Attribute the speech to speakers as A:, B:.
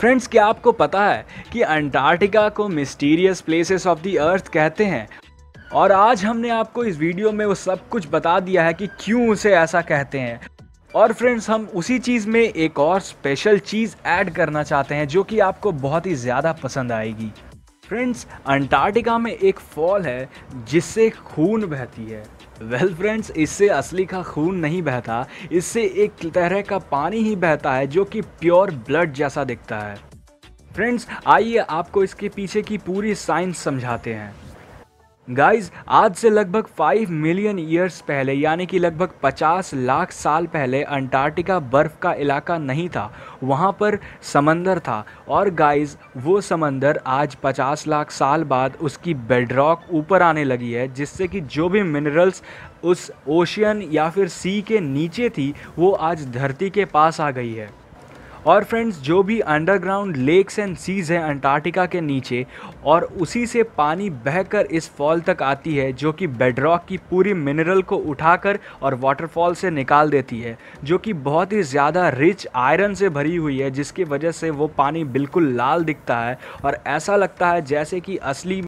A: friends क्या आपको पता है कि अंटार्कटिका को mysterious places of the earth कहते हैं और आज हमने आपको इस वीडियो में वो सब कुछ बता दिया है कि क्यों उसे ऐसा कहते हैं और फ्रेंड्स हम उसी चीज़ में एक और स्पेशल चीज़ ऐड करना चाहते हैं जो कि आपको बहुत ही ज़्यादा पसंद आएगी फ्रेंड्स अंटार्कटिका में एक फॉल है जिससे खून बहती है वेल well फ्रेंड्स इससे असली का खून नहीं बहता इससे एक तरह का पानी ही बहता है जो कि प्योर ब्लड जैसा दिखता है फ्रेंड्स आइए आपको इसके पीछे की पूरी साइंस समझाते हैं गाइस आज से लगभग 5 मिलियन ईयर्स पहले यानी कि लगभग 50 लाख साल पहले अंटार्कटिका बर्फ़ का इलाका नहीं था वहाँ पर समंदर था और गाइस वो समंदर आज 50 लाख साल बाद उसकी बेडरॉक ऊपर आने लगी है जिससे कि जो भी मिनरल्स उस ओशियन या फिर सी के नीचे थी वो आज धरती के पास आ गई है और फ्रेंड्स जो भी अंडरग्राउंड लेक्स एंड सीज़ हैं अंटार्कटिका के नीचे और उसी से पानी बहकर इस फॉल तक आती है जो कि बेडरॉक की पूरी मिनरल को उठाकर और वाटरफॉल से निकाल देती है जो कि बहुत ही ज़्यादा रिच आयरन से भरी हुई है जिसकी वजह से वो पानी बिल्कुल लाल दिखता है और ऐसा लगता है जैसे कि असली